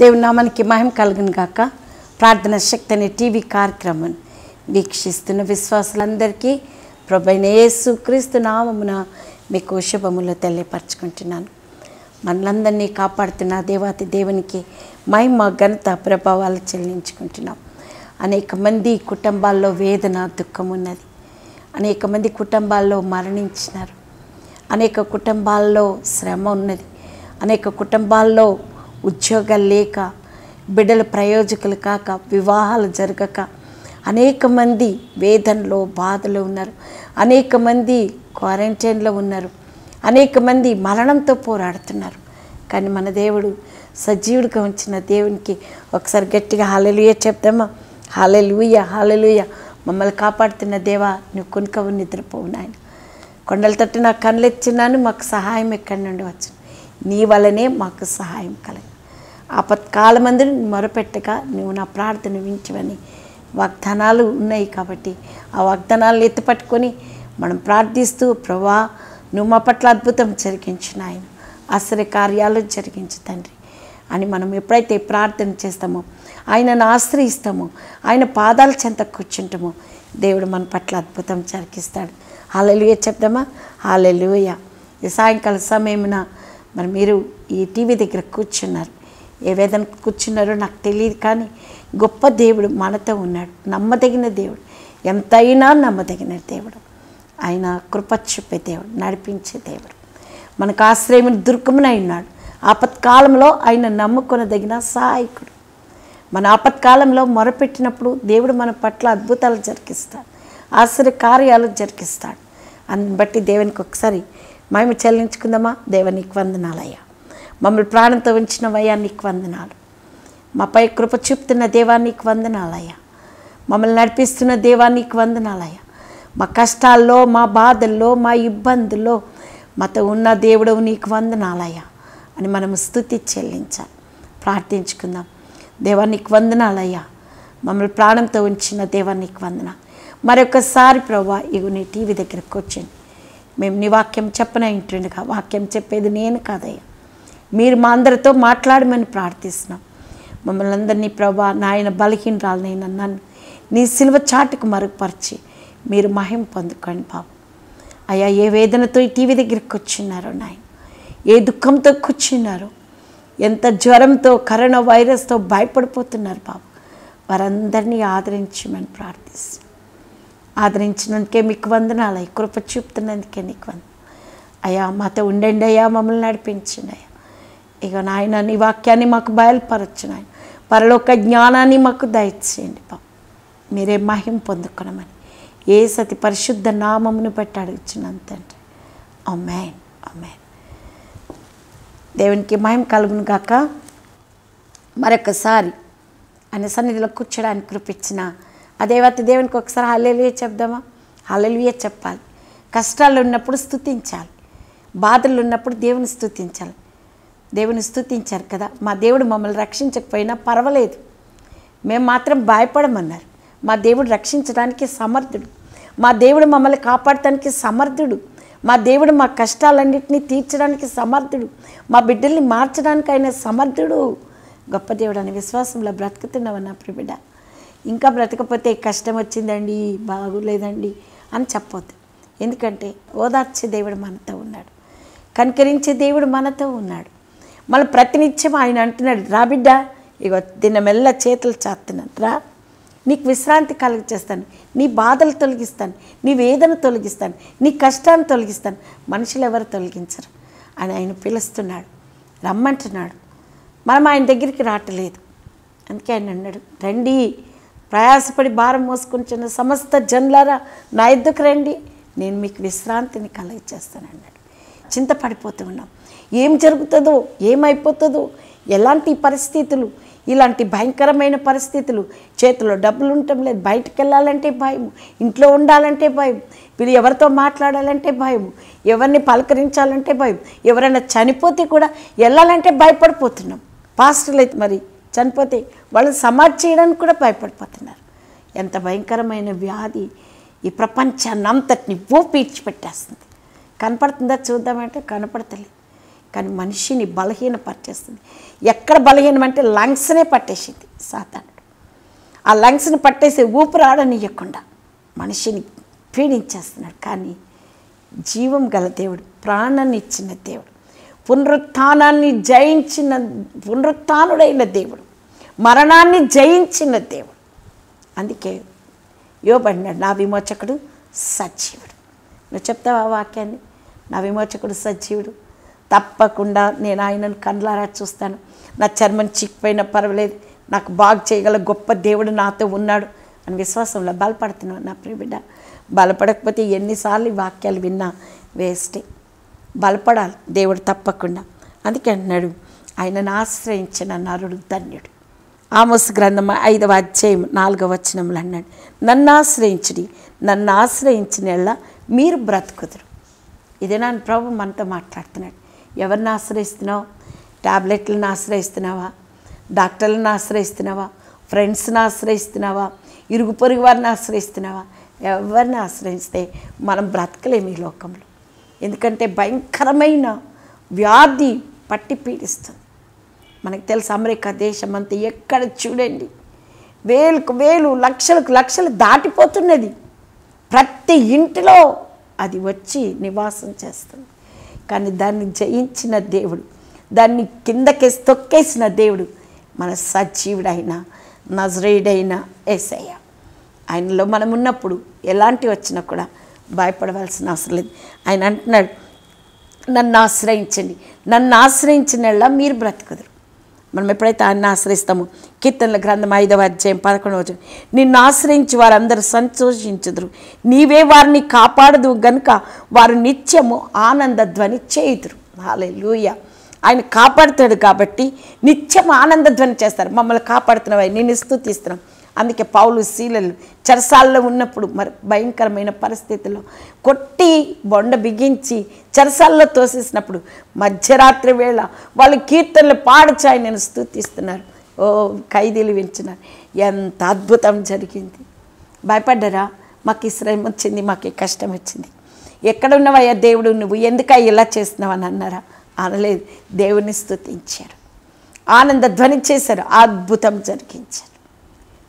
దేవుని నామానికి మహిమ కలుగును గాక ప్రార్థన శక్తి అనే టీవీ కార్యక్రమం వీక్షిస్తున్న విశ్వాసులందరికీ ప్రభైన యేసు క్రీస్తు నామమున మీకు శుభములు తెలియపరచుకుంటున్నాను మనలందరినీ కాపాడుతున్న దేవాతి దేవునికి మహిమ ఘనత ప్రభావాలు చెల్లించుకుంటున్నాం అనేక మంది కుటుంబాల్లో వేదన దుఃఖం ఉన్నది అనేక మంది కుటుంబాల్లో మరణించినారు అనేక కుటుంబాల్లో శ్రమ ఉన్నది అనేక కుటుంబాల్లో ఉద్యోగాలు లేక బిడ్డల ప్రయోజకులు కాక వివాహాలు జరగక అనేక మంది వేదనలో బాధలో ఉన్నారు అనేక మంది క్వారంటైన్లో ఉన్నారు అనేక మంది మరణంతో పోరాడుతున్నారు కానీ మన దేవుడు సజీవుడిగా ఉంచిన దేవునికి ఒకసారి గట్టిగా హాలెలుయ చెప్తామా హాలెలుయ హాలెలుయ మమ్మల్ని కాపాడుతున్న దేవా నువ్వు కొనుకవు నిద్రపోవు నాయన కొండల తట్టు నాకు కళ్ళెచ్చినాను మాకు సహాయం ఎక్కడి నుండి వచ్చింది నీ వలనే మాకు సహాయం కలగ ఆపత్కాలమందుని మొరపెట్టగా నువ్వు నా ప్రార్థన వించవని వాగ్దానాలు ఉన్నాయి కాబట్టి ఆ వాగ్దానాలను ఎత్తిపట్టుకొని మనం ప్రార్థిస్తూ ప్రభా నువ్వు మా పట్ల అద్భుతం జరిగించిన ఆయన ఆశ్చర్య కార్యాలు జరిగించు తండ్రి అని మనం ఎప్పుడైతే ప్రార్థన చేస్తామో ఆయనను ఆశ్రయిస్తామో ఆయన పాదాల చెంత కూర్చుంటామో దేవుడు మన పట్ల అద్భుతం జరిగిస్తాడు హాలెలుయ చెప్దామా హాలెలుయ ఈ సాయంకాల సమయమున మరి మీరు ఈ టీవీ దగ్గర కూర్చున్నారు ఏ కూర్చున్నారో నాకు తెలియదు కానీ గొప్ప దేవుడు మనతో ఉన్నాడు నమ్మదగిన దేవుడు ఎంతైనా నమ్మదగిన దేవుడు ఆయన కృప చెప్పే దేవుడు నడిపించే దేవుడు మనకు ఆశ్రయమైన దుర్గమునై ఉన్నాడు ఆపత్కాలంలో ఆయన నమ్ముకొనదగిన సహాయకుడు మన ఆపత్కాలంలో మొరపెట్టినప్పుడు దేవుడు మన పట్ల అద్భుతాలు జరిగిస్తాడు ఆశ్చర్య కార్యాలు జరిగిస్తాడు అందుని బట్టి దేవునికి ఒకసారి మేము చెల్లించుకుందామా దేవునికి వందనాలయ్యా మమ్మల్ని ప్రాణంతో ఉంచినవయ్యా నీకు వందనాలు మాపై కృప చూపుతున్న దేవానికి వందనాలయ్యా మమ్మల్ని నడిపిస్తున్న దేవానికి వందనాలయ్యా మా కష్టాల్లో మా బాధల్లో మా ఇబ్బందుల్లో మాతో ఉన్న దేవుడు నీకు వందనాలయ్యా అని మనం స్థుతి చెల్లించాలి ప్రార్థించుకుందాం దేవానికి వందనాలయ్యా మమ్మల్ని ప్రాణంతో ఉంచిన దేవానికి వందన మరొకసారి ప్రభా ఇగు నీ టీవీ దగ్గరకు వచ్చింది మేము నీ వాక్యం చెప్పన వింటుండగా వాక్యం చెప్పేది నేను కాదయ్యా మీరు మా అందరితో మాట్లాడమని ప్రార్థిస్తున్నాం మమ్మల్ని అందరినీ ప్రభా నాయన బలహీనరాలు నేను నన్ను నీ సిల్వ చాటుకు మరుగుపరిచి మీరు మహిమ పొందుకోండి బాబు అయ్యా ఏ వేదనతో టీవీ దగ్గరికి వచ్చిన్నారో నాయన ఏ దుఃఖంతో కూర్చున్నారో ఎంత జ్వరంతో కరోనా వైరస్తో భయపడిపోతున్నారు బాబు వారందరినీ ఆదరించమని ప్రార్థిస్తున్నాం ఆదరించినందుకే మీకు వందనాలు కృప చూపుతున్నందుకే నీకు వంద అయ్యా మాతో ఉండండి అయ్యా మమ్మల్ని నడిపించండి అయ్యా ఇక నాయన నీ వాక్యాన్ని మాకు బయలుపరచు నాయన పరలోక జ్ఞానాన్ని మాకు దయచేయండి పా మీరే మహిం పొందుకునమని ఏ సతి పరిశుద్ధ నామమును పెట్టి అడుగుచున్నాను తండ్రి అమ్మాయిన్ అమ్మాయిన్ దేవునికి మహిం కలుగును కాక మరొకసారి అనే సన్నిధిలో కూర్చోడానికి కృపించిన అదేవతి దేవునికి ఒకసారి హల్లెలుయ చెప్దామా హల్లెలుయ చెప్పాలి కష్టాలు ఉన్నప్పుడు స్థుతించాలి బాధలు ఉన్నప్పుడు దేవుని స్థుతించాలి దేవుని స్థుతించారు కదా మా దేవుడు మమ్మల్ని రక్షించకపోయినా పర్వాలేదు మేము మాత్రం భయపడమన్నారు మా దేవుడు రక్షించడానికి సమర్థుడు మా దేవుడు మమ్మల్ని కాపాడటానికి సమర్థుడు మా దేవుడు మా కష్టాలన్నింటినీ తీర్చడానికి సమర్థుడు మా బిడ్డల్ని మార్చడానికి ఆయన సమర్థుడు గొప్ప దేవుడు అనే విశ్వాసంలో బ్రతుకుతున్నామన్న ప్రిబిడ ఇంకా బ్రతకపోతే కష్టం వచ్చిందండి బాగులేదండి అని చెప్పవద్దు ఎందుకంటే ఓదార్చే దేవుడు మనతో ఉన్నాడు కనికరించే దేవుడు మనతో ఉన్నాడు మళ్ళీ ప్రతినిత్యం ఆయన అంటున్నాడు రా బిడ్డ ఇగో దీన్ని మెల్ల చేతులు చేస్తున్నాను రా నీకు విశ్రాంతి కలుగచేస్తాను నీ బాధలు తొలగిస్తాను నీ వేదన తొలగిస్తాను నీ కష్టాన్ని తొలగిస్తాను మనుషులు ఎవరు తొలగించరు అని ఆయన పిలుస్తున్నాడు రమ్మంటున్నాడు మనం ఆయన దగ్గరికి రావట్లేదు అందుకే ఆయన అన్నాడు రండి ప్రయాసపడి భారం మోసుకుంటున్న సమస్త జన్లారా నా ఎద్దుకు రండి నేను మీకు విశ్రాంతిని కలగచేస్తాను అన్నాడు చింతపడిపోతూ ఉన్నాం ఏం జరుగుతుందో ఏమైపోతుందో ఎలాంటి పరిస్థితులు ఇలాంటి భయంకరమైన పరిస్థితులు చేతిలో డబ్బులు ఉండటం లేదు బయటకు వెళ్ళాలంటే భయం ఇంట్లో ఉండాలంటే భయం వీళ్ళు ఎవరితో మాట్లాడాలంటే భయం ఎవరిని పలకరించాలంటే భయం ఎవరైనా చనిపోతే కూడా వెళ్ళాలంటే భయపడిపోతున్నాం పాస్టర్లు అయితే మరి చనిపోతే వాళ్ళు సమాజ్ చేయడానికి కూడా భయపడిపోతున్నారు ఎంత భయంకరమైన వ్యాధి ఈ ప్రపంచాన్ని అంతటిని ఊపీడ్చి పెట్టేస్తుంది కనపడుతుందా చూద్దామంటే కనపడతలేదు కానీ మనిషిని బలహీన పట్టేస్తుంది ఎక్కడ బలహీనం అంటే లంగ్స్నే పట్టేసింది సాతానుడు ఆ లంగ్స్ని పట్టేసి ఆడనియకుండా మనిషిని పీడించేస్తున్నాడు కానీ జీవం గల దేవుడు ప్రాణాన్ని ఇచ్చిన దేవుడు పునరుత్నాన్ని జయించిన పునరుత్నుడైన దేవుడు మరణాన్ని జయించిన దేవుడు అందుకే యోబడినాడు నా విమోచకుడు సజీవుడు నువ్వు చెప్తావా వాక్యాన్ని నా విమోచకుడు సజీవుడు తప్పకుండా నేను ఆయనను కండ్లారా చూస్తాను నా చర్మం చిక్కిపోయినా పర్వాలేదు నాకు బాగు చేయగల గొప్ప దేవుడు నాతో ఉన్నాడు అని విశ్వాసంలో బలపడుతున్నాను నా ప్రియ బిడ్డ బలపడకపోతే ఎన్నిసార్లు ఈ వాక్యాలు విన్నా వేస్టే బలపడాలి దేవుడు తప్పకుండా అందుకే అన్నాడు ఆయనను ఆశ్రయించిన నరుడు ధన్యుడు ఆమోస్ గ్రంథం ఐదవ అధ్యాయం నాలుగవ వచనములు అన్నాడు నన్ను ఆశ్రయించుడి నన్ను ఆశ్రయించిన మీరు బ్రతుకుదురు ఇదే నా ప్రభు మనతో మాట్లాడుతున్నాడు ఎవరిని ఆశ్రయిస్తున్నావు ట్యాబ్లెట్లను ఆశ్రయిస్తున్నావా డాక్టర్లను ఆశ్రయిస్తున్నావా ఫ్రెండ్స్ని ఆశ్రయిస్తున్నావా ఇరుగు పొరుగు వారిని ఆశ్రయిస్తున్నావా ఎవరిని ఆశ్రయిస్తే మనం బ్రతకలేము ఈ లోకంలో ఎందుకంటే భయంకరమైన వ్యాధి పట్టి పీడిస్తుంది మనకు తెలుసు అమెరికా దేశం అంతా ఎక్కడ చూడండి వేలకు వేలు లక్షలకు లక్షలు దాటిపోతున్నది ప్రతి ఇంటిలో అది వచ్చి నివాసం చేస్తుంది కానీ దాన్ని జయించిన దేవుడు దాన్ని కిందకేసి తొక్కేసిన దేవుడు మన సజీవుడైనా నజరేయుడైనా ఏసయ్య ఆయనలో మనం ఉన్నప్పుడు ఎలాంటి వచ్చినా కూడా భయపడవలసిన అవసరం లేదు ఆయన అంటున్నాడు నన్ను ఆశ్రయించండి నన్ను ఆశ్రయించినలా మీరు బ్రతకదురు మనం ఎప్పుడైతే ఆయన ఆశ్రయిస్తామో కీర్తనల గ్రంథం ఐదవ అధ్యాయం పదకొండవ వచ్చాం నిన్ను ఆశ్రయించి వారందరూ సంతోషించదురు నీవే వారిని కాపాడదు గనుక వారు నిత్యము ఆనందధ్వని చేయుదురు హాలే లూయ ఆయన కాపాడుతాడు కాబట్టి నిత్యం ఆనందధ్వని చేస్తారు మమ్మల్ని కాపాడుతున్నావు ఇస్తూ తీస్తున్నాం అందుకే పౌలు శీలలు చెరసాల్లో ఉన్నప్పుడు మరి భయంకరమైన పరిస్థితుల్లో కొట్టి బొండ బిగించి చెరసాల్లో తోసేసినప్పుడు మధ్యరాత్రి వేళ వాళ్ళు కీర్తనలు పాడచాయి నేను స్థుతిస్తున్నారు ఓ ఖైదీలు వించినారు ఎంత అద్భుతం జరిగింది భయపడ్డరా మాకు ఈ వచ్చింది మాకు కష్టం వచ్చింది ఎక్కడున్నవయ్యా దేవుడు నువ్వు ఎందుకు ఇలా చేస్తున్నావు అని అన్నారా అనలేదు దేవుని స్థుతించారు ఆనంద ధ్వని చేశారు అద్భుతం జరిగించారు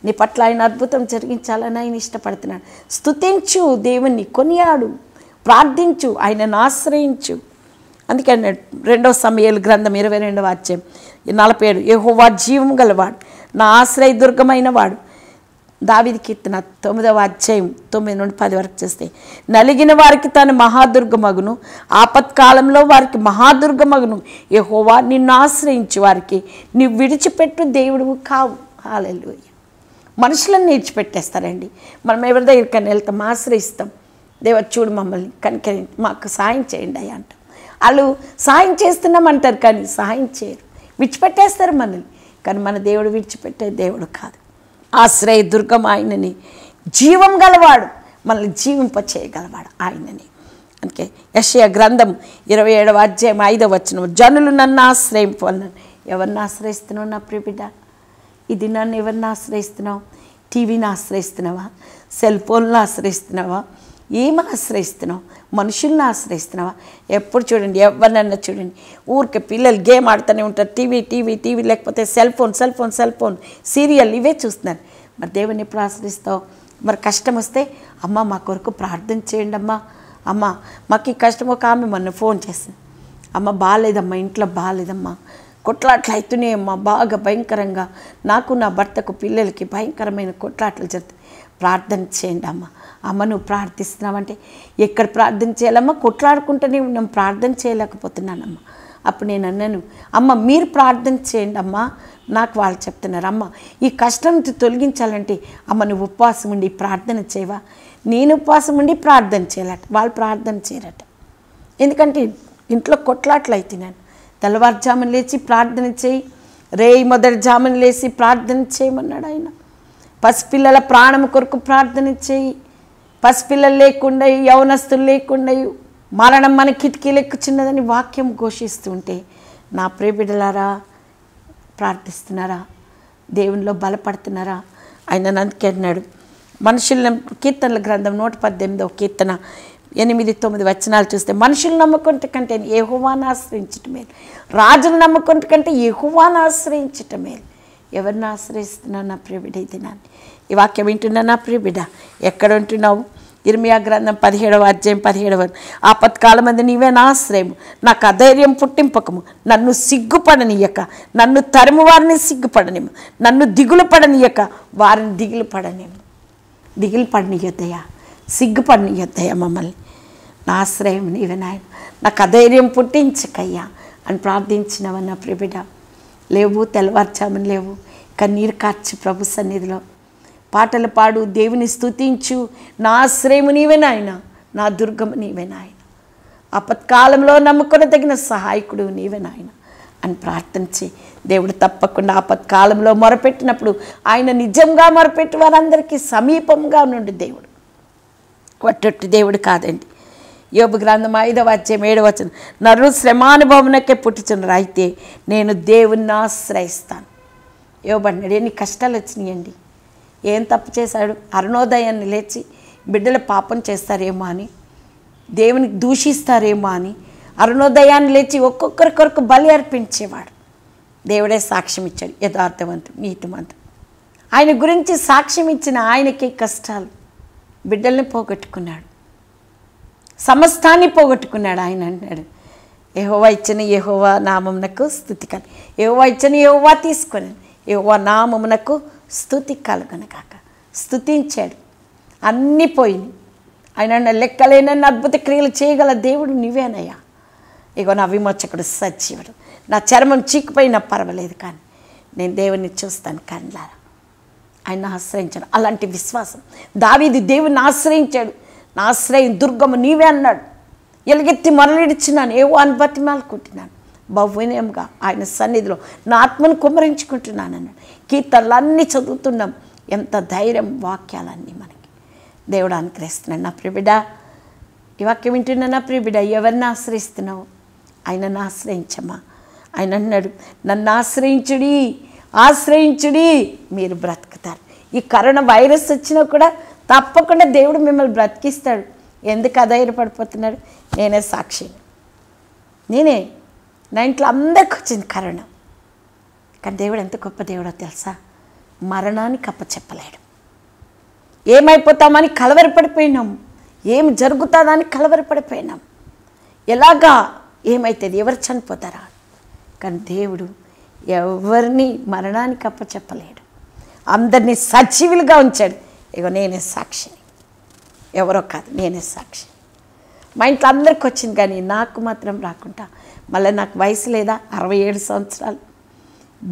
నీ పట్ల ఆయన అద్భుతం జరిగించాలని ఆయన ఇష్టపడుతున్నాడు స్థుతించు దేవుణ్ణి కొనియాడు ప్రార్థించు ఆయనను ఆశ్రయించు అందుకని రెండవ సమయాలు గ్రంథం ఇరవై రెండవ అధ్యాయం నలభై ఏడు వాడు జీవం గలవాడు నా ఆశ్రయ దుర్గమైన వాడు దావిది కీర్తన తొమ్మిదవ అధ్యాయం తొమ్మిది నుండి పది వరకు చేస్తే నలిగిన వారికి తాను మహాదుర్గమగును ఆపత్కాలంలో వారికి మహాదుర్గమగును యహోవా నిన్ను ఆశ్రయించి వారికి నీ విడిచిపెట్టు దేవుడు కావు హాలెలుయ్య మనుషులను నేర్చిపెట్టేస్తారండి మనం ఎవరి దగ్గరికైనా వెళ్తాం ఆశ్రయిస్తాం దేవత చూడు మమ్మల్ని కనికరి మాకు సాయం చేయండి అయ్యా అంటాం వాళ్ళు సాయం చేస్తున్నామంటారు కానీ సాయం చేయరు విడిచిపెట్టేస్తారు మనల్ని కానీ మన దేవుడు విడిచిపెట్టే దేవుడు కాదు ఆశ్రయ దుర్గం ఆయనని జీవం గలవాడు మనల్ని జీవింప చేయగలవాడు ఆయనని అందుకే యశయ గ్రంథం ఇరవై ఏడవ అధ్యాయం ఐదవ వచ్చిన జనులు నన్ను ఆశ్రయింపు ఎవరిని ఆశ్రయిస్తున్నావు నా ప్రియబిడ్డ ఈ దినాన్ని ఎవరిని ఆశ్రయిస్తున్నావు టీవీని ఆశ్రయిస్తున్నావా సెల్ ఫోన్లు ఆశ్రయిస్తున్నావా ఏమి ఆశ్రయిస్తున్నావు మనుషుల్ని ఆశ్రయిస్తున్నావా ఎప్పుడు చూడండి ఎవరినన్నా చూడండి ఊరికే పిల్లలు గేమ్ ఆడుతూనే ఉంటారు టీవీ టీవీ టీవీ లేకపోతే cell phone cell phone cell phone serial ఇవే చూస్తున్నారు మరి దేవుని ఎప్పుడు ఆశ్రయిస్తావు మరి కష్టం వస్తే అమ్మ మా కొరకు ప్రార్థన చేయండి అమ్మా అమ్మ మాకు ఈ కష్టం ఒక ఆమె మొన్న ఫోన్ చేసింది అమ్మ బాగాలేదమ్మా ఇంట్లో బాగాలేదమ్మా కొట్లాట్లు అవుతున్నాయి అమ్మా బాగా భయంకరంగా నాకు నా భర్తకు పిల్లలకి భయంకరమైన కొట్లాట్లు జరుగుతాయి ప్రార్థన చేయండి అమ్మ అమ్మ నువ్వు ప్రార్థిస్తున్నావంటే ఎక్కడ ప్రార్థన చేయాలమ్మా కొట్లాడుకుంటూనే ఉన్నాం ప్రార్థన చేయలేకపోతున్నానమ్మా అప్పుడు నేను అన్నాను అమ్మ మీరు ప్రార్థన చేయండి అమ్మ నాకు వాళ్ళు చెప్తున్నారు అమ్మ ఈ కష్టం తొలగించాలంటే అమ్మ నువ్వు ఉపవాసం ఉండి ప్రార్థన చేయవా నేను ఉపవాసం ఉండి ప్రార్థన చేయాలట వాళ్ళు ప్రార్థన చేయరట ఎందుకంటే ఇంట్లో కొట్లాట్లు అవుతున్నాను తెల్లవారుజామున లేచి ప్రార్థన చేయి రే మొదటి జామున లేచి ప్రార్థన చేయమన్నాడు ఆయన పసిపిల్లల ప్రాణం కొరకు ప్రార్థన చేయి పసిపిల్లలు లేకుండా యవనస్తులు లేకుండా మరణం మన కిటికీలకు చిన్నదని వాక్యం ఘోషిస్తుంటే నా ప్రేబిడలారా ప్రార్థిస్తున్నారా దేవునిలో బలపడుతున్నారా ఆయన అందుకే మనుషుల కీర్తనల గ్రంథం నూట పద్దెనిమిదవ కీర్తన ఎనిమిది తొమ్మిది వచనాలు చూస్తే మనుషులు నమ్ముకుంటే కంటే ఏహువాను ఆశ్రయించటం మేలు రాజును నమ్ముకుంటే కంటే ఏహువాను ఆశ్రయించటం మేలు ఎవరిని ఆశ్రయిస్తున్నా నా ప్రియబిడ ఇది ఈ వాక్యం వింటున్నా నా ప్రియబిడ ఎక్కడ ఉంటున్నావు ఇర్మియా గ్రంథం పదిహేడవ అధ్యాయం పదిహేడవ ఆపత్కాల మంది నీవే నా ఆశ్రయము నాకు అధైర్యం పుట్టింపకము నన్ను సిగ్గుపడనియక నన్ను తరుము వారిని సిగ్గుపడనిము నన్ను దిగులు పడనియక వారిని దిగులు పడనేము దిగులు పడనియద్దయా సిగ్గుపడనియద్దయా మమ్మల్ని నా ఆశ్రయం నీవే నాయన నాకు అధైర్యం పుట్టించకయ్యా అని ప్రార్థించినవన్న ప్రిబిడ లేవు తెల్లవారుచామని లేవు కన్నీరు కార్చి ప్రభు సన్నిధిలో పాటలు పాడు దేవుని స్థుతించు నా ఆశ్రయము నీవే నాయన నా దుర్గము నీవే నాయన ఆపత్కాలంలో నమ్ముకున్న తగిన సహాయకుడు నీవే నాయన అని ప్రార్థించి దేవుడు తప్పకుండా ఆపత్కాలంలో మొరపెట్టినప్పుడు ఆయన నిజంగా మొరపెట్టి వారందరికీ సమీపంగా నుండి దేవుడు కొట్టొట్టు దేవుడు కాదండి యోబు గ్రంథం ఐదవ అధ్యాయం ఏడవ వచ్చిన నరు శ్రమానుభవంకే పుట్టించిన అయితే నేను దేవుణ్ణి ఆశ్రయిస్తాను యోబడినాడు ఎన్ని కష్టాలు వచ్చినాయండి ఏం తప్పు చేశాడు అరుణోదయాన్ని లేచి బిడ్డల పాపం చేస్తారేమో అని దేవునికి దూషిస్తారేమో అని అరుణోదయాన్ని లేచి ఒక్కొక్కరికొరకు బలి అర్పించేవాడు దేవుడే సాక్ష్యం ఇచ్చాడు యథార్థవంతు నీతిమంతుడు ఆయన గురించి సాక్ష్యం ఇచ్చిన ఆయనకి కష్టాలు బిడ్డల్ని పోగొట్టుకున్నాడు సమస్తాన్ని పోగొట్టుకున్నాడు ఆయన అంటాడు ఏహోవా ఇచ్చిన ఏహోవా నామమునకు స్థుతి కలి ఏహోవా ఇచ్చిన ఏహోవా తీసుకొని ఏహోవా నామమునకు స్థుతి కాక స్థుతించాడు అన్నీ పోయింది ఆయన లెక్కలేనన్న అద్భుత క్రియలు చేయగల దేవుడు నువ్వేనయ్యా ఇగో నా విమోచకుడు సజీవుడు నా చర్మం చీకిపోయినా పర్వాలేదు కానీ నేను దేవుని చూస్తాను కండ్లారా ఆయన ఆశ్రయించాడు అలాంటి విశ్వాసం దావీది దేవుని ఆశ్రయించాడు నా ఆశ్రయం దుర్గము నీవే అన్నాడు ఎలుగెత్తి మరలిడిచ్చినాను ఏవో అని బతిమాలకుంటున్నాను బహువినయంగా ఆయన సన్నిధిలో నా ఆత్మను కుమ్మరించుకుంటున్నాను అన్నాడు కీర్తనలన్నీ చదువుతున్నాం ఎంత ధైర్యం వాక్యాలన్నీ మనకి దేవుడు అనుగ్రహిస్తున్నాడు నా ప్రిబిడ ఈ వాక్యం వింటున్నా నా ప్రిబిడ ఎవరిని ఆశ్రయిస్తున్నావు ఆయనను ఆశ్రయించమ్మా ఆయన అన్నాడు నన్ను ఆశ్రయించుడి ఆశ్రయించుడి మీరు బ్రతుకుతారు ఈ కరోనా వైరస్ వచ్చినా కూడా తప్పకుండా దేవుడు మిమ్మల్ని బ్రతికిస్తాడు ఎందుకు అధైర్యపడిపోతున్నారు నేనే సాక్షి నేనే నా ఇంట్లో అందరికి వచ్చింది కరుణ కానీ దేవుడు ఎంత గొప్ప దేవుడో తెలుసా కప్ప చెప్పలేడు ఏమైపోతామని కలవరపడిపోయినాం ఏమి జరుగుతుందని కలవరపడిపోయినాం ఎలాగా ఏమవుతుంది ఎవరు చనిపోతారా కానీ దేవుడు ఎవరిని మరణానికి అప్పచెప్పలేడు అందరినీ సజీవులుగా ఉంచాడు ఇగో నేనే సాక్షి ఎవరో కాదు నేనే సాక్షి మా ఇంట్లో అందరికి వచ్చింది కానీ నాకు మాత్రం రాకుండా మళ్ళీ నాకు వయసు లేదా అరవై ఏడు సంవత్సరాలు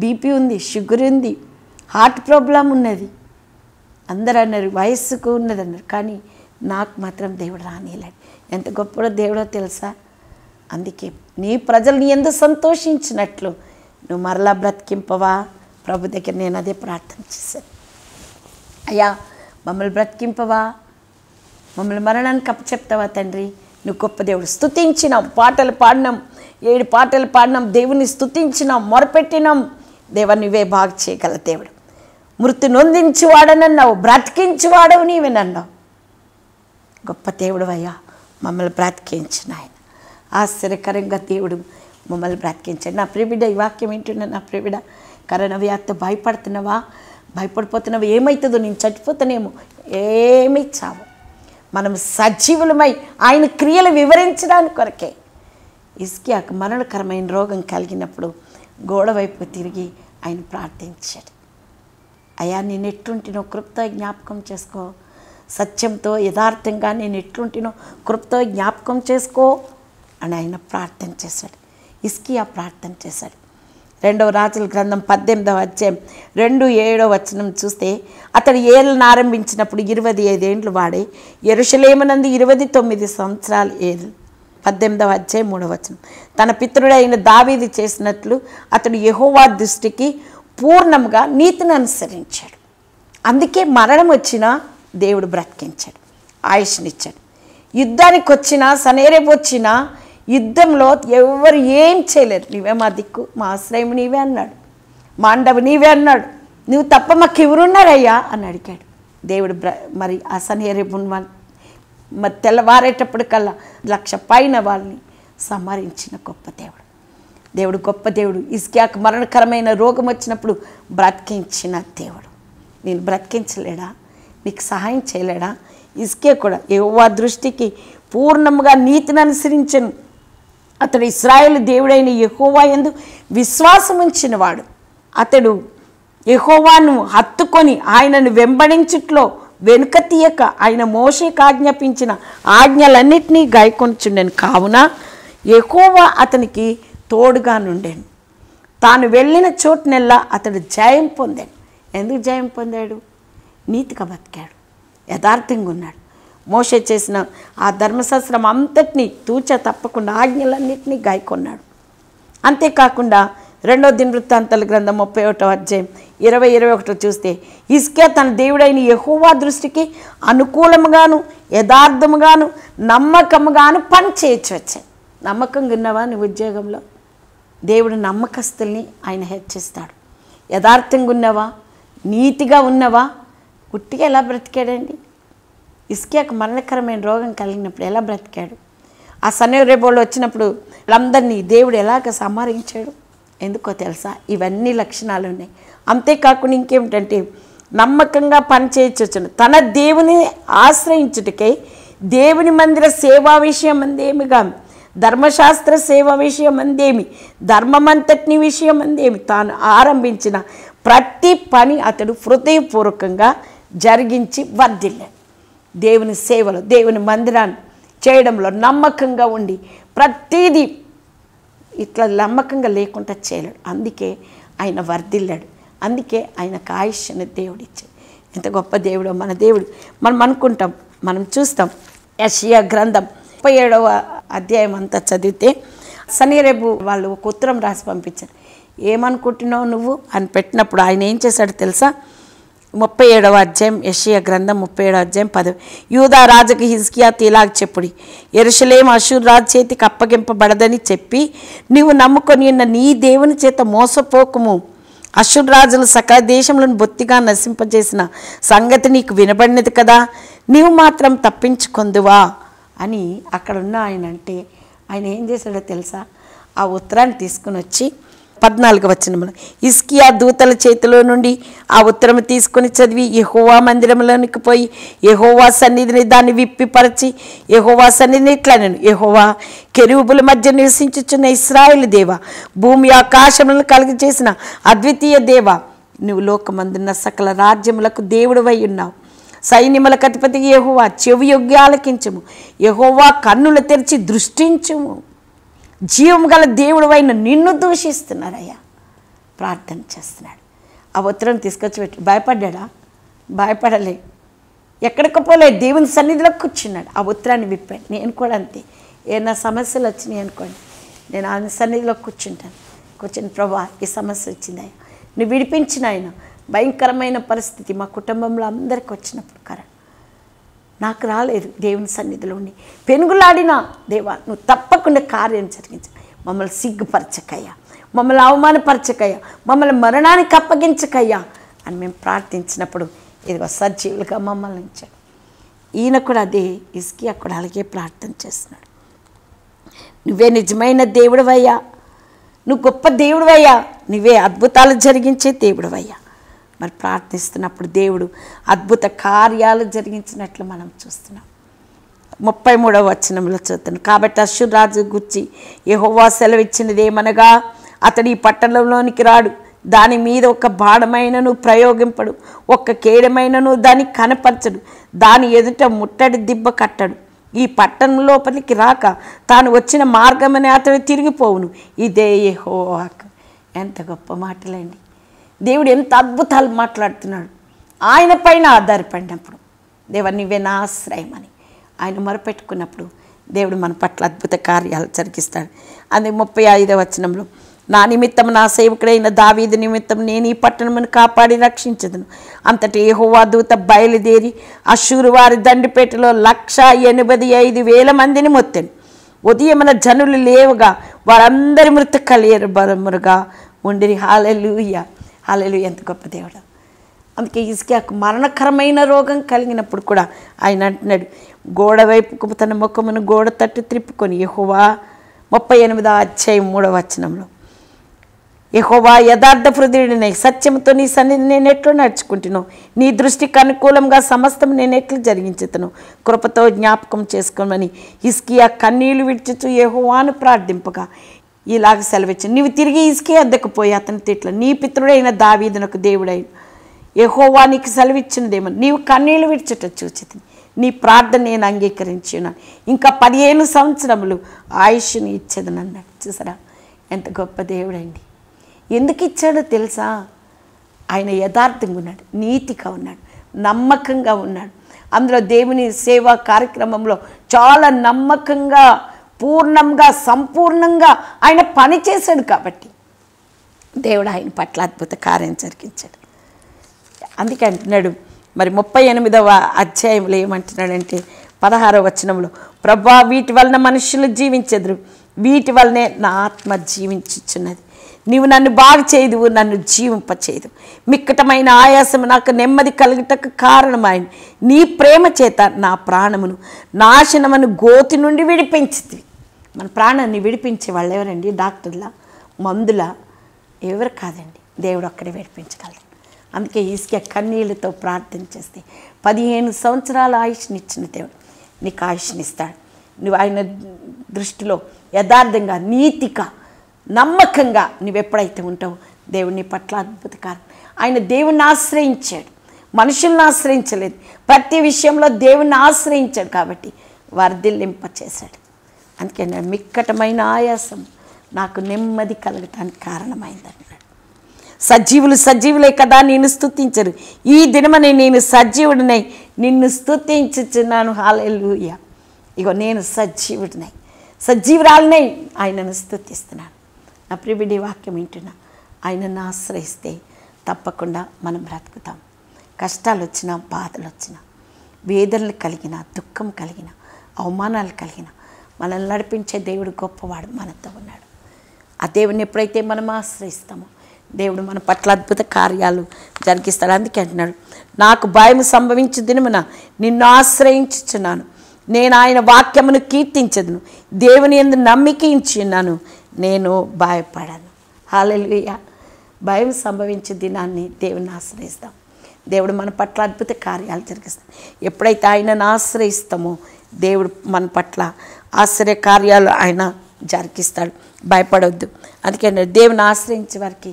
బీపీ ఉంది షుగర్ ఉంది హార్ట్ ప్రాబ్లం ఉన్నది అందరు అన్నారు వయస్సుకు ఉన్నది అన్నారు కానీ నాకు మాత్రం దేవుడు రానిలాడు ఎంత గొప్పడో దేవుడో తెలుసా అందుకే నీ ప్రజల్ని ఎందుకు సంతోషించినట్లు నువ్వు మరలా బ్రతికింపవా ప్రభు దగ్గర నేను అదే ప్రార్థన చేశాను అయ్యా మమ్మల్ని బ్రతికింపవా మమ్మల్ని మరణానికి అప్పచెప్తావా తండ్రి నువ్వు గొప్ప దేవుడు స్థుతించినాం పాటలు పాడినాం ఏడు పాటలు పాడినాం దేవుని స్థుతించినాం మొరపెట్టినాం దేవ నువ్వే బాగు చేయగల దేవుడు మృతి నొందించి వాడనన్నావు బ్రతికించి వాడవు నీవేనన్నావు గొప్ప దేవుడు అయ్యా మమ్మల్ని బ్రతికించిన ఆయన ఆశ్చర్యకరంగా దేవుడు మమ్మల్ని బ్రతికించాడు నా ప్రివిడ ఈ వాక్యం ఏంటి నా ప్రివిడ కరోనా వ్యాప్తి భయపడుతున్నావా భయపడిపోతున్నావు ఏమవుతుందో నేను చచ్చిపోతానేమో ఏమీ చావు మనం సజీవులమై ఆయన క్రియలు వివరించడానికి కొరకే ఇస్కియాకు మరణకరమైన రోగం కలిగినప్పుడు గోడ వైపు తిరిగి ఆయన ప్రార్థించాడు అయ్యా నేను ఎట్లుంటినో కృప్తో జ్ఞాపకం చేసుకో సత్యంతో యథార్థంగా నేను ఎట్లుంటినో కృప్తో జ్ఞాపకం చేసుకో అని ఆయన ప్రార్థన చేశాడు ఇస్కియా ప్రార్థన చేశాడు రెండవ రాజుల గ్రంథం పద్దెనిమిదవ అధ్యాయం రెండు ఏడవ వచనం చూస్తే అతడు ఏళ్ళను ఆరంభించినప్పుడు ఇరవై ఐదేండ్లు వాడే ఎరుషలేమనంది ఇరవై తొమ్మిది సంవత్సరాలు ఏళ్ళు పద్దెనిమిదవ అధ్యాయం మూడవ వచనం తన పితృడైన దావీది చేసినట్లు అతడు యహోవా దృష్టికి పూర్ణంగా నీతిని అనుసరించాడు అందుకే మరణం వచ్చినా దేవుడు బ్రతికించాడు ఆయుష్నిచ్చాడు యుద్ధానికి వచ్చినా సనేరేపు వచ్చినా యుద్ధంలో ఎవరు ఏం చేయలేరు నీవే మా దిక్కు మా ఆశ్రయం నీవే అన్నాడు మాండవ నీవే అన్నాడు నువ్వు తప్ప మాకు ఎవరున్నారయ్యా అని అడిగాడు దేవుడు మరి ఆ మరి మరి కల్లా లక్ష పైన వాళ్ళని సంహరించిన గొప్ప దేవుడు దేవుడు గొప్ప దేవుడు ఇస్కియాకు మరణకరమైన రోగం వచ్చినప్పుడు బ్రతికించిన దేవుడు నేను బ్రతికించలేడా నీకు సహాయం చేయలేడా ఇస్కే కూడా యువ దృష్టికి పూర్ణముగా నీతిని అనుసరించను అతడు ఇస్రాయేల్ దేవుడైన యహోవా ఎందు విశ్వాసం వాడు అతడు యహోవాను హత్తుకొని ఆయనను వెంబడించుట్లో వెనుక తీయక ఆయన మోషేకి ఆజ్ఞాపించిన ఆజ్ఞలన్నింటినీ గాయకొనిచుండెను కావున ఎహోవా అతనికి తోడుగా నుండాను తాను వెళ్ళిన చోటునెల్లా అతడు జయం పొందాడు ఎందుకు జయం పొందాడు నీతిగా బతికాడు యథార్థంగా ఉన్నాడు మోసే చేసిన ఆ ధర్మశాస్త్రం అంతటినీ తూచ తప్పకుండా ఆజ్ఞలన్నింటినీ గాయకొన్నాడు అంతేకాకుండా రెండో దినవృత్తాంతాల గ్రంథం ముప్పై ఒకటో అధ్యాయం ఇరవై ఇరవై ఒకటో చూస్తే ఇస్కే తన దేవుడైన యహోవా దృష్టికి అనుకూలముగాను యథార్థముగాను నమ్మకముగాను పని చేయొచ్చు వచ్చాయి నమ్మకంగా ఉన్నావా నీ ఉద్యోగంలో దేవుడు నమ్మకస్తుల్ని ఆయన హెచ్చిస్తాడు యథార్థంగా ఉన్నవా నీతిగా ఉన్నవా గుట్టిగా ఎలా బ్రతికాడండి ఇస్కియాకు మరణకరమైన రోగం కలిగినప్పుడు ఎలా బ్రతికాడు ఆ సన్యరేబోళ్ళు వచ్చినప్పుడు వాళ్ళందరినీ దేవుడు ఎలాగ సంహరించాడు ఎందుకో తెలుసా ఇవన్నీ లక్షణాలు ఉన్నాయి అంతేకాకుండా ఇంకేమిటంటే నమ్మకంగా పనిచేయచ్చు తన దేవుని ఆశ్రయించుటకై దేవుని మందిర సేవా విషయం అందేమిగా ధర్మశాస్త్ర సేవ విషయం అందేమి ధర్మమంతటిని విషయం అందేమి తాను ఆరంభించిన ప్రతి పని అతడు హృదయపూర్వకంగా జరిగించి వర్ధిల్లాడు దేవుని సేవలు దేవుని మందిరాన్ని చేయడంలో నమ్మకంగా ఉండి ప్రతీది ఇట్లా నమ్మకంగా లేకుండా చేయలేడు అందుకే ఆయన వర్ధిల్లాడు అందుకే ఆయన కాయుష్యని దేవుడు ఇచ్చాడు ఎంత గొప్ప దేవుడో మన దేవుడు మనం అనుకుంటాం మనం చూస్తాం యషియా గ్రంథం ముప్పై ఏడవ అధ్యాయం అంతా చదివితే సనీరేపు వాళ్ళు ఒక ఉత్తరం రాసి పంపించారు ఏమనుకుంటున్నావు నువ్వు అని పెట్టినప్పుడు ఆయన ఏం చేశాడు తెలుసా ముప్పై ఏడవ అధ్యాయం యషయ గ్రంథం ముప్పై ఏడవ అధ్యాయం పదవి యూదా రాజుకి హిజ్కియా తీలాగ్ చెప్పుడి ఎరుషలేం అశూర్ రాజు చేతికి అప్పగింపబడదని చెప్పి నీవు నమ్ముకొని ఉన్న నీ దేవుని చేత మోసపోకుము అశుర్ రాజులు సకల దేశంలోని బొత్తిగా నశింపజేసిన సంగతి నీకు వినబడినది కదా నీవు మాత్రం తప్పించుకొందువా అని అక్కడున్న ఆయన అంటే ఆయన ఏం చేశాడో తెలుసా ఆ ఉత్తరాన్ని తీసుకుని వచ్చి పద్నాలుగు వచనములు ఇస్కియా దూతల చేతిలో నుండి ఆ ఉత్తరము తీసుకుని చదివి యహోవా మందిరంలోనికి పోయి యహోవా సన్నిధిని దాన్ని విప్పిపరచి యహోవా సన్నిధిని ఇట్లా నేను యహోవా కెరువుల మధ్య నివసించుచున్న ఇస్రాయిల్ దేవ భూమి ఆకాశములను కలిగి చేసిన అద్వితీయ దేవ నువ్వు లోకమందున్న సకల రాజ్యములకు దేవుడువై ఉన్నావు సైన్యముల అధిపతి యహోవా చెవి యోగ్యాలకించము ఆలకించము యహోవా కన్నులు తెరిచి దృష్టించము జీవం గల దేవుడు అయిన నిన్ను దూషిస్తున్నారయ్యా ప్రార్థన చేస్తున్నాడు ఆ ఉత్తరం తీసుకొచ్చి పెట్టి భయపడ్డా భయపడలే ఎక్కడికి పోలే దేవుని సన్నిధిలో కూర్చున్నాడు ఆ ఉత్తరాన్ని విప్పాడు నేను కూడా అంతే ఏమైనా సమస్యలు వచ్చినాయి అనుకోండి నేను ఆయన సన్నిధిలో కూర్చుంటాను కూర్చుని ప్రభా ఈ సమస్య వచ్చింది అయ్యా నువ్వు విడిపించిన ఆయన భయంకరమైన పరిస్థితి మా కుటుంబంలో అందరికి వచ్చినప్పుడు కరెక్ట్ నాకు రాలేదు దేవుని సన్నిధిలోని పెనుగులాడినా దేవా నువ్వు తప్పకుండా కార్యం జరిగించ మమ్మల్ని సిగ్గుపరచకయ్యా మమ్మల్ని అవమానపరచకయ్యా మమ్మల్ని మరణానికి అప్పగించకయ్యా అని మేము ప్రార్థించినప్పుడు ఇదిగో సజీవులుగా మమ్మల్ని ఉంచాడు ఈయన కూడా అదే ఇసుకి అక్కడ అలాగే ప్రార్థన చేస్తున్నాడు నువ్వే నిజమైన దేవుడువయ్యా నువ్వు గొప్ప దేవుడువయ్యా నువ్వే అద్భుతాలు జరిగించే దేవుడువయ్యా మరి ప్రార్థిస్తున్నప్పుడు దేవుడు అద్భుత కార్యాలు జరిగించినట్లు మనం చూస్తున్నాం ముప్పై మూడవ వచనంలో చూస్తాను కాబట్టి అశ్వరాజు గుర్చి యహోవా సెలవిచ్చినదేమనగా అతడు ఈ పట్టణంలోనికి రాడు దాని మీద ఒక బాణమైనను ప్రయోగింపడు ఒక్క కేడమైనను దాన్ని కనపరచడు దాని ఎదుట ముట్టడి దిబ్బ కట్టడు ఈ పట్టణం లోపలికి రాక తాను వచ్చిన మార్గమని అతడు తిరిగిపోవును ఇదే యహోవాక్ ఎంత గొప్ప మాటలండి దేవుడు ఎంత అద్భుతాలు మాట్లాడుతున్నాడు ఆయన పైన ఆధారపడినప్పుడు దేవుడు నువ్వే నా ఆశ్రయం అని ఆయన మొరపెట్టుకున్నప్పుడు దేవుడు మన పట్ల అద్భుత కార్యాలు జరిగిస్తాడు అది ముప్పై ఐదవ వచనంలో నా నిమిత్తం నా సేవకుడైన దావీది నిమిత్తం నేను ఈ పట్టణమును కాపాడి రక్షించదును అంతటి ఏహోవా దూత బయలుదేరి అశూరు వారి దండిపేటలో లక్ష ఎనభై ఐదు వేల మందిని మొత్తాను ఉదయమన జనులు లేవుగా వారందరి మృత బరమురుగా ఉండిరి హాలూయ అలలు ఎంత గొప్ప దేవుడు అందుకే ఇసుకకు మరణకరమైన రోగం కలిగినప్పుడు కూడా ఆయన అంటున్నాడు గోడ వైపుకు తన ముఖమును గోడ తట్టు త్రిప్పుకొని యహోవా ముప్పై ఎనిమిదో అధ్యాయం మూడవ వచనంలో యహోవా యథార్థ హృదయుడిని సత్యంతో నీ సన్నిధి నేను ఎట్లు నడుచుకుంటున్నావు నీ దృష్టికి అనుకూలంగా సమస్తం నేను ఎట్లు జరిగించుతాను కృపతో జ్ఞాపకం చేసుకోమని ఇస్కియా కన్నీళ్లు విడిచుచు యహోవాను ప్రార్థింపగా ఇలాగ సెలవిచ్చింది నీవు తిరిగి ఇసుకే పోయి అతని తిట్ల నీ పితృడైన దావీదనకు దేవుడైన యహోవా నీకు సెలవిచ్చినదేమో నీవు కన్నీళ్ళు విడిచట చూచితి నీ ప్రార్థన నేను అంగీకరించున్నాను ఇంకా పదిహేను సంవత్సరములు ఆయుష్ని ఇచ్చేది నన్ను చూసారా ఎంత గొప్ప దేవుడండి ఎందుకు ఇచ్చాడో తెలుసా ఆయన యథార్థంగా ఉన్నాడు నీతిగా ఉన్నాడు నమ్మకంగా ఉన్నాడు అందులో దేవుని సేవా కార్యక్రమంలో చాలా నమ్మకంగా పూర్ణంగా సంపూర్ణంగా ఆయన పని కాబట్టి దేవుడు ఆయన పట్ల అద్భుత కార్యం జరిగించాడు అందుకే అంటున్నాడు మరి ముప్పై ఎనిమిదవ అధ్యాయంలో ఏమంటున్నాడంటే పదహారో వచనంలో ప్రభా వీటి వలన మనుషులు జీవించదురు వీటి వలనే నా ఆత్మ జీవించుచున్నది నీవు నన్ను బాగు చేయదువు నన్ను జీవింపచేయదు మిక్కటమైన ఆయాసం నాకు నెమ్మది కలుగుటకు కారణమైంది నీ ప్రేమ చేత నా ప్రాణమును నాశనమును గోతి నుండి విడిపించింది మన ప్రాణాన్ని విడిపించే వాళ్ళు ఎవరండి డాక్టర్ల మందుల ఎవరు కాదండి దేవుడు అక్కడే విడిపించగలరు అందుకే ఇసుక కన్నీళ్ళతో ప్రార్థన చేస్తే పదిహేను సంవత్సరాల ఆయుష్నిచ్చిన దేవుడు నీకు ఆయుష్నిస్తాడు నువ్వు ఆయన దృష్టిలో యథార్థంగా నీతిగా నమ్మకంగా నువ్వెప్పుడైతే ఉంటావు దేవుడిని పట్ల కారణం ఆయన దేవుణ్ణి ఆశ్రయించాడు మనుషుల్ని ఆశ్రయించలేదు ప్రతి విషయంలో దేవుణ్ణి ఆశ్రయించాడు కాబట్టి వర్ధిల్లింప చేశాడు అందుకే నా మిక్కటమైన ఆయాసం నాకు నెమ్మది కలగటానికి కారణమైందన్నాడు సజీవులు సజీవులే కదా నేను స్థుతించరు ఈ దినమని నేను సజీవుడినై నిన్ను స్థుతించున్నాను హాలూయ ఇగో నేను సజీవుడినై సజీవురాలనై ఆయనను స్థుతిస్తున్నాను నా ప్రిబిడి వాక్యం వింటున్నా ఆయనను ఆశ్రయిస్తే తప్పకుండా మనం బ్రతుకుతాం కష్టాలు వచ్చినా బాధలు వచ్చినా వేదనలు కలిగిన దుఃఖం కలిగిన అవమానాలు కలిగిన మనల్ని నడిపించే దేవుడు గొప్పవాడు మనతో ఉన్నాడు ఆ దేవుడిని ఎప్పుడైతే మనం ఆశ్రయిస్తామో దేవుడు మన పట్ల అద్భుత కార్యాలు జరిగిస్తాడు అందుకే అంటున్నాడు నాకు భయం సంభవించు దినమున నిన్ను ఆశ్రయించున్నాను నేను ఆయన వాక్యమును కీర్తించదును దేవుని ఎందు నమ్మికించి ఉన్నాను నేను భయపడాను హాలెలుయ భయం సంభవించే దినాన్ని దేవుని ఆశ్రయిస్తాం దేవుడు మన పట్ల అద్భుత కార్యాలు జరిగిస్తాం ఎప్పుడైతే ఆయనను ఆశ్రయిస్తామో దేవుడు మన పట్ల ఆశ్చర్య కార్యాలు ఆయన జరికిస్తాడు భయపడవద్దు అందుకే దేవుని ఆశ్రయించే వారికి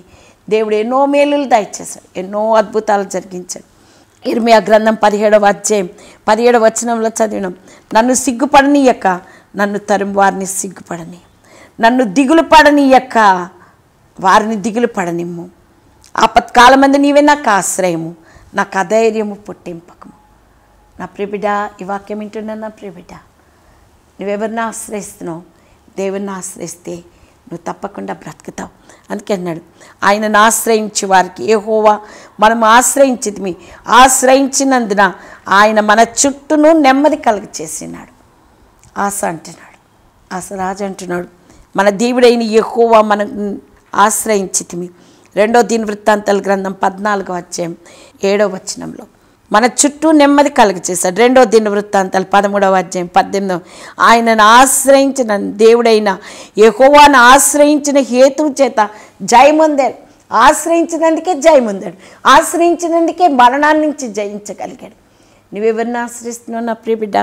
దేవుడు ఎన్నో మేలులు దయచేశాడు ఎన్నో అద్భుతాలు జరిగించాడు ఆ గ్రంథం పదిహేడవ అధ్యాయం పదిహేడవ వచనంలో చదివినాం నన్ను సిగ్గుపడనీయక నన్ను తరం వారిని సిగ్గుపడని నన్ను దిగులు పడనీయక వారిని దిగులు పడనిమ్ము ఆపత్కాలమందు నీవే నాకు ఆశ్రయము నాకు అధైర్యము పుట్టింపకము నా ప్రిబిడ ఈ వాక్యం వింటున్నా నా ప్రిబిడా నువ్వెవరిని ఆశ్రయిస్తున్నావు దేవుని ఆశ్రయిస్తే నువ్వు తప్పకుండా బ్రతుకుతావు అందుకే అన్నాడు ఆయనను ఆశ్రయించి వారికి ఏహోవా మనం ఆశ్రయించింది మీ ఆశ్రయించినందున ఆయన మన చుట్టూను నెమ్మది కలగ చేసినాడు ఆశ అంటున్నాడు ఆశ రాజు అంటున్నాడు మన దేవుడైన ఎక్కువ మన ఆశ్రయించితిమి రెండో దీని వృత్తాంతాల గ్రంథం పద్నాలుగో అధ్యాయం ఏడో వచనంలో మన చుట్టూ నెమ్మది చేశాడు రెండో దిన వృత్తాంతాలు పదమూడవ అధ్యాయం పద్దెనిమిదో ఆయనను ఆశ్రయించిన దేవుడైన యహోవాను ఆశ్రయించిన హేతువు చేత జయముందాడు ఆశ్రయించినందుకే జయముందాడు ఆశ్రయించినందుకే మరణాన్ని నుంచి జయించగలిగాడు నువ్వెవరిని ఆశ్రయిస్తున్నావు నా ప్రియబిడ్డ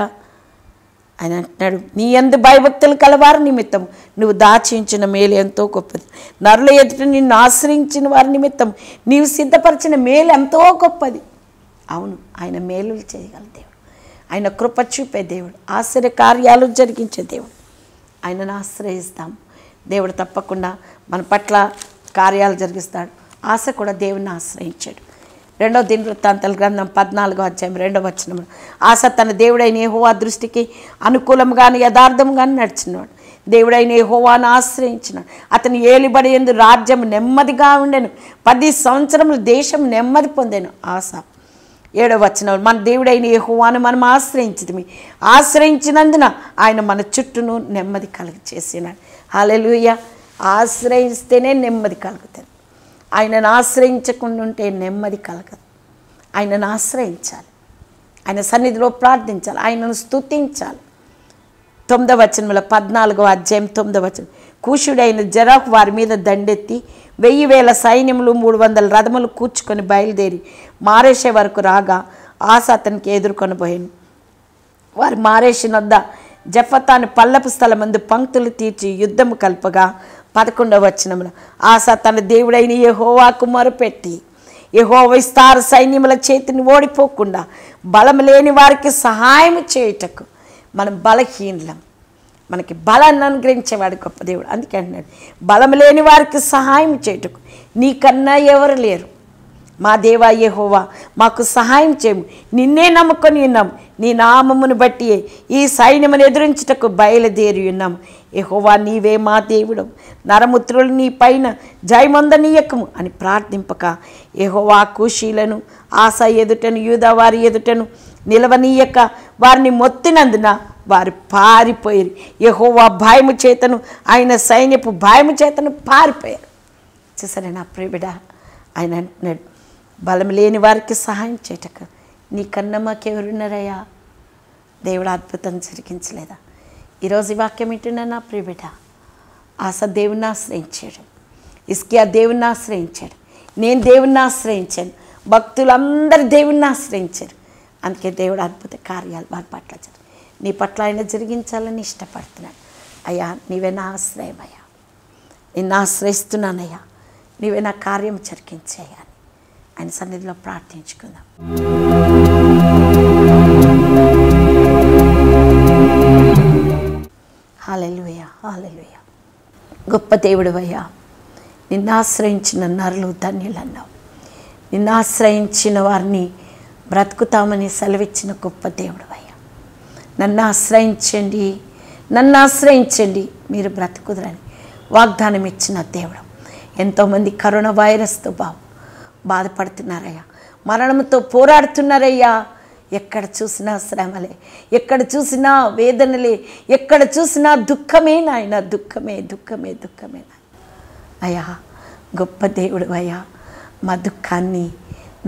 ఆయన అంటున్నాడు నీ ఎందు భయభక్తులు కలవారి నిమిత్తం నువ్వు దాచించిన మేలు ఎంతో గొప్పది నరుల ఎదుట నిన్ను ఆశ్రయించిన వారి నిమిత్తం నీవు సిద్ధపరిచిన మేలు ఎంతో గొప్పది అవును ఆయన మేలులు చేయగల దేవుడు ఆయన కృప చూపే దేవుడు ఆశ్చర్య కార్యాలు జరిగించే దేవుడు ఆయనను ఆశ్రయిస్తాం దేవుడు తప్పకుండా మన పట్ల కార్యాలు జరిగిస్తాడు ఆశ కూడా దేవుని ఆశ్రయించాడు రెండవ దిన వృత్తాంతల గ్రంథం పద్నాలుగో అధ్యాయం రెండవ వచ్చిన ఆశ తన దేవుడైన హోవా దృష్టికి అనుకూలంగాను యథార్థంగాను నడిచినవాడు దేవుడైన హోవాను ఆశ్రయించినాడు అతను ఏలిబడి ఎందు రాజ్యం నెమ్మదిగా ఉండెను పది సంవత్సరములు దేశం నెమ్మది పొందాను ఆశ ఏడో వచ్చిన మన దేవుడైన యహోవాను మనం ఆశ్రయించదమి ఆశ్రయించినందున ఆయన మన చుట్టూను నెమ్మది కలుగు చేసినాడు హాలెలుయ ఆశ్రయిస్తేనే నెమ్మది కలుగుతుంది ఆయనను ఆశ్రయించకుండా ఉంటే నెమ్మది కలగదు ఆయనను ఆశ్రయించాలి ఆయన సన్నిధిలో ప్రార్థించాలి ఆయనను స్థుతించాలి తొమ్మిదవ వచనంలో పద్నాలుగో అధ్యాయం తొమ్మిదవ వచనం కూషుడైన జరాక్ వారి మీద దండెత్తి వెయ్యి వేల సైన్యములు మూడు వందల రథములు కూర్చుకొని బయలుదేరి మారేషే వరకు రాగా ఆశ అతనికి ఎదుర్కొని పోయింది వారు వద్ద జఫతాను పల్లపు స్థలమందు పంక్తులు తీర్చి యుద్ధము కలపగా పదకొండవ వచనమున ఆశ తన దేవుడైన యహోవాకు మొరపెట్టి హో విస్తార సైన్యముల చేతిని ఓడిపోకుండా బలం లేని వారికి సహాయం చేయుటకు మనం బలహీనలం మనకి బలాన్ని అనుగ్రహించేవాడు గొప్ప దేవుడు అందుకే అంటున్నాడు బలం లేని వారికి సహాయం చేయుటకు నీకన్నా ఎవరు లేరు మా దేవా యహోవా మాకు సహాయం చేయము నిన్నే నమ్ముకొని ఉన్నాము నీ నామమును బట్టి ఈ సైన్యమును ఎదురించుటకు బయలుదేరి ఉన్నాము యహోవా నీవే మా దేవుడు నరముత్రులు నీ పైన జయమొందనీయకము అని ప్రార్థింపక యహోవా కుషీలను ఆశ ఎదుటను యూదా వారి ఎదుటను నిలవనీయక వారిని మొత్తినందున వారు పారిపోయారు ఆ భయము చేతను ఆయన సైన్యపు భయము చేతను పారిపోయారు చూసారే నా ప్రేమిడ ఆయన అంటున్నాడు బలం లేని వారికి సహాయం చేయటక నీ కన్నా మాకెవరున్నారయ్యా దేవుడు అద్భుతం జరిగించలేదా ఈరోజు ఈ వాక్యం ఏంటన్నా నా ప్రేమిడ ఆశ దేవుని ఆశ్రయించాడు ఇస్కియా దేవుని ఆశ్రయించాడు నేను దేవుణ్ణి ఆశ్రయించాను భక్తులందరూ దేవుణ్ణి ఆశ్రయించారు అందుకే దేవుడు అద్భుత కార్యాలు వారి పట్ల జరిగింది నీ పట్ల ఆయన జరిగించాలని ఇష్టపడుతున్నాడు అయ్యా నీవే నా ఆశ్రయమయ్యా నిన్న ఆశ్రయిస్తున్నానయ్యా నీవే నా కార్యం జరిగించేయ్యా ఆయన సన్నిధిలో ప్రార్థించుకుందాం హాలెలుయ హాలెలుయ గొప్ప దేవుడవయ్యా నిన్న ఆశ్రయించిన నరులు ధన్యులన్నావు నిన్న ఆశ్రయించిన వారిని బ్రతుకుతామని సెలవిచ్చిన గొప్ప అయ్యా నన్ను ఆశ్రయించండి నన్ను ఆశ్రయించండి మీరు బ్రతుకుదరని వాగ్దానం ఇచ్చిన దేవుడు ఎంతోమంది కరోనా వైరస్తో బాబు బాధపడుతున్నారయ్యా మరణంతో పోరాడుతున్నారయ్యా ఎక్కడ చూసినా శ్రమలే ఎక్కడ చూసినా వేదనలే ఎక్కడ చూసినా దుఃఖమే నాయన దుఃఖమే దుఃఖమే దుఃఖమే అయ్యా గొప్ప దేవుడు అయ్యా మా దుఃఖాన్ని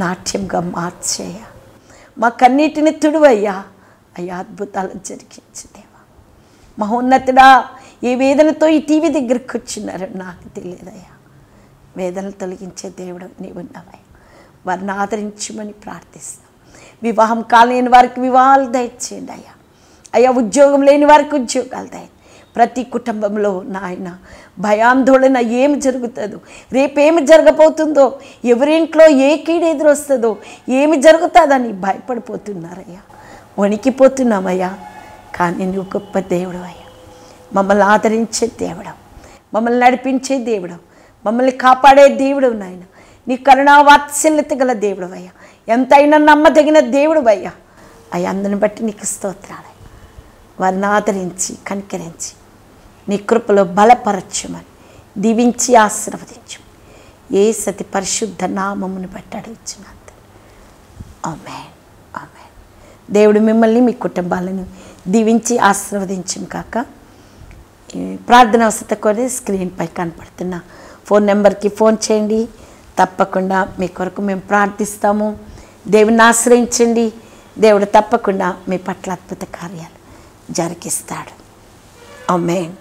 నాట్యంగా మార్చేయ మా కన్నీటిని తుడువయ్యా అయ్యా అద్భుతాలు జరిగించి దేవా మహోన్నతుడా ఈ వేదనతో ఈ టీవీ దగ్గరికి వచ్చినారని నాకు తెలియదయ్యా వేదనలు తొలగించే దేవుడు నీవున్నావయ్యా వారిని ఆదరించమని ప్రార్థిస్తాం వివాహం కాలేని వారికి వివాహాలు దయచేయండి అయ్యా అయ్యా ఉద్యోగం లేని వారికి ఉద్యోగాలు దయచేయండి ప్రతి కుటుంబంలో నాయన భయాందోళన ఏమి జరుగుతుందో రేపేమి జరగబోతుందో ఎవరింట్లో ఏ ఎదురొస్తుందో ఏమి జరుగుతుందని భయపడిపోతున్నారయ్యా వణికిపోతున్నామయ్యా కానీ నువ్వు గొప్ప దేవుడు అయ్యా మమ్మల్ని ఆదరించే దేవుడు మమ్మల్ని నడిపించే దేవుడు మమ్మల్ని కాపాడే దేవుడు నాయన నీ కరుణావాత్సల్యత గల దేవుడు అయ్యా ఎంతైనా నమ్మదగిన దేవుడు అయ్యా అవి అందరిని బట్టి నీకు స్తోత్రాలు వారిని ఆదరించి కనికరించి నీ కృపలో బలపరచుమని దీవించి ఆశీర్వదించు ఏ సతి పరిశుద్ధ నామమును బట్టి అడుగుచున్నాను ఆమెన్ దేవుడు మిమ్మల్ని మీ కుటుంబాలను దీవించి ఆశీర్వదించం కాక ప్రార్థన వసత కొనే స్క్రీన్పై కనపడుతున్న ఫోన్ నెంబర్కి ఫోన్ చేయండి తప్పకుండా మీ కొరకు మేము ప్రార్థిస్తాము దేవుని ఆశ్రయించండి దేవుడు తప్పకుండా మీ పట్ల అద్భుత కార్యాలు జరిగిస్తాడు అమ్మేన్